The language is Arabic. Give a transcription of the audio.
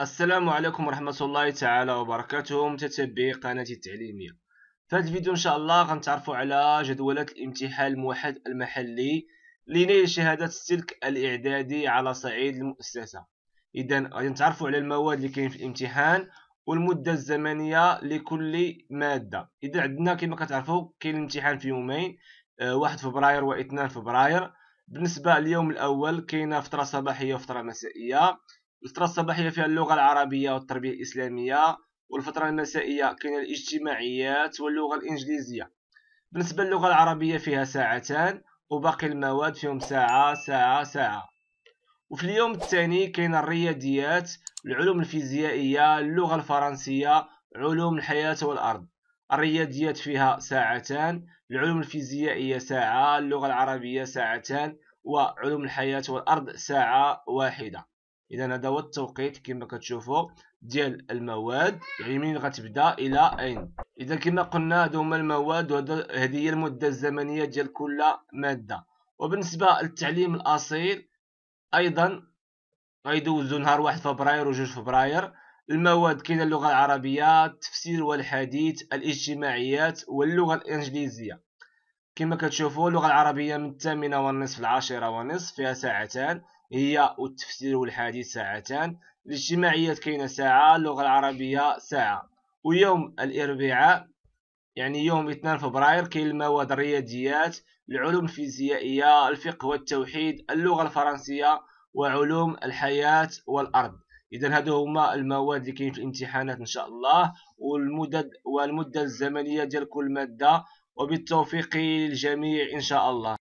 السلام عليكم ورحمة الله تعالى وبركاته متتبعي قناتي التعليمية في هذا الفيديو إن شاء الله غنتعرفوا على جدوله الامتحان الموحد المحلي لنيل شهادة السلك الإعدادي على صعيد المؤسسة إذا غنتعرفوا على المواد اللي كاين في الامتحان والمدة الزمنية لكل مادة إذا عندنا كما كتعرفوا كاين الامتحان في يومين آه، واحد فبراير واثنان فبراير بالنسبة اليوم الأول كاينة فترة صباحية وفترة مسائية الفترة الصباحية فيها اللغة العربية والتربية الإسلامية والفترة المسائية كاين الاجتماعيات واللغة الإنجليزية بالنسبة للغة العربية فيها ساعتان وباقي المواد فيهم ساعة ساعة ساعة وفي اليوم الثاني كاين الرياضيات العلوم الفيزيائية اللغة الفرنسية علوم الحياة والأرض الرياضيات فيها ساعتان العلوم الفيزيائية ساعة اللغة العربية ساعتان وعلوم الحياة والأرض ساعة واحدة اذا هذا هو التوقيت كما كتشوفوا ديال المواد يعني منين غتبدا الى اين اذا كما قلنا هادو هما المواد وهذه هي المده الزمنيه ديال كل ماده وبالنسبه للتعليم الاصيل ايضا غيدوزو نهار واحد فبراير و 2 فبراير المواد كاينه اللغه العربيه التفسير والحديث الاجتماعيات واللغه الانجليزيه كما كتشوفوا اللغه العربيه من الثامنه والنصف العاشره والنصف فيها ساعتان هي والتفسير والحديث ساعتان الاجتماعيات كاينه ساعه اللغه العربيه ساعه ويوم الاربعاء يعني يوم 2 فبراير كاين المواد الرياضيات العلوم الفيزيائيه الفقه والتوحيد اللغه الفرنسيه وعلوم الحياه والارض اذا هادو هما المواد اللي كاين في الامتحانات ان شاء الله والمدد والمده الزمنيه ديال كل ماده وبالتوفيق للجميع إن شاء الله